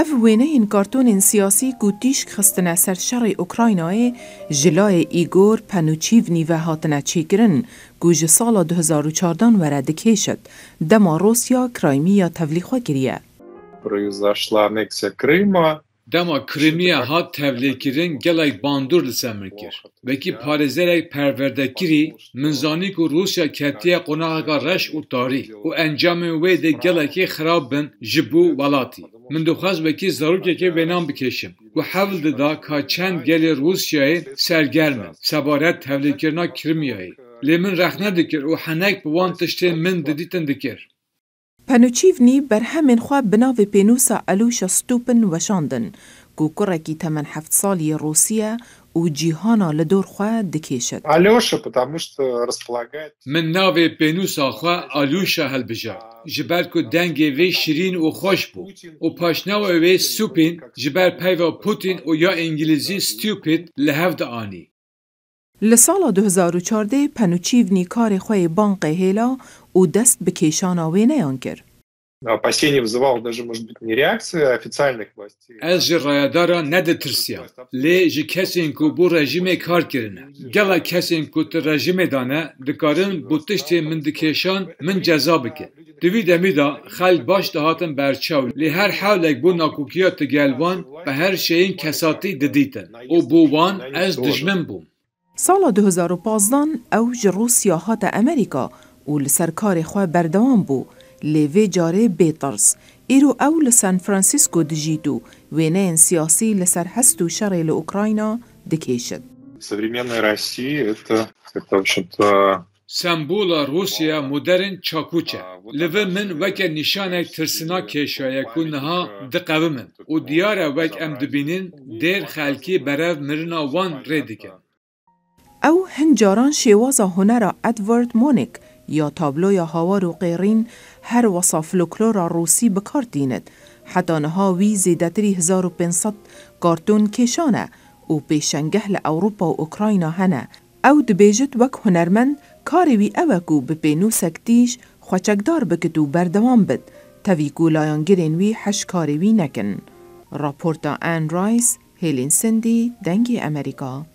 اف این کارتون این سیاسی گوتیش خستن سر شر اوکراینای جلای ایگور پنوچیو و هاتنه چی گرن سال 2014 ورده کشد شد دما روسیا کرایمی یا تولیخوا گریه. Dema Krimiya hat tevlekirin gelek bandur li semir kir. Vekî perverdekiri perverdekirî, minzanî ku Rusya ketiye konağa reş û tarî û encamên wê de gelekî xirab bin ji bo welatî. Min dixwaz vekî zarokekê wênan bikêşim û hewl dida ka çend gelê Rusyayê sergerm in, sebaret tevlêkirina Krimiyayê. Lê min rex nedikir û henek bi min didîtin dikir. پەنوچیڤنی بەرهەمێن خوا بناوێ پێنووسا ئەلوشە ستوپن وەشاندن کوکوڕێکی تەمەەن هە ساڵی ڕوسیە و جیهانا لە دۆرخوا دکێشێت من ناوێ پێنووساخوا ئالوشە هەلبژە ژبەر و دەنگێ وێ شیرین و خۆش بوو و پاشناوە وێ سوپین ژبەر پەیوە پوتین و یا ئینگلیزی ستوپیت لە هەفدە ئانی لسال 2014 پنوچیو نیکار خواه بانق هیلا او دست به کشان آوی نیان کرد. از رایدارا نده ترسیا لی جی کسی اینکو بو رژیم کار کرنه گلا کسی اینکو تر رژیم دانه دکارن بوتشتی من دکیشان من جزا که. دوی دمی دا خل باش دهاتن برچاو لی هر حال اگ بو ناکوکیات گلوان به هر شیئن کساتی ددیتن او بووان از دجمن بوم ساڵا 2015 ئەو ji رووسیا هاتە ئەمریکا و لە سەرکارێ خوێ بەردەوام بوو لێوێ جارێ بێتەرس ئیرو ئەو لە سان فرانسیسکو دژیت و وێنەیەن سیاسی لەسەر هەست و شەڕێ لە ئوکراینا دکێشت современной России это это в общем-то سمبولا روسیا مدرن چاکوچه لوه من وک نشانه ترسنا کشایه کنها دقوه من و دیاره وک ام دبینین دیر خلکی برای مرنا وان ردیکن او هنجاران شیواز هنر ئەدوارد مونیک یا یا هاوار و هر هەر روسی بکار دیند حتی حەتانەها وی زیدەتری 1500 کارتون کشانه و او لە اروپا و ئۆکراینا هنه او دبێژت وەک هونەرمەند کارێوی ئەوەک و بپینو سکتیش خوچکدار بکت و بەردەوام بت تەویکو وی وی هەش کارێوی نکن راپورتا رایس هیلین سندی دنگی امریکا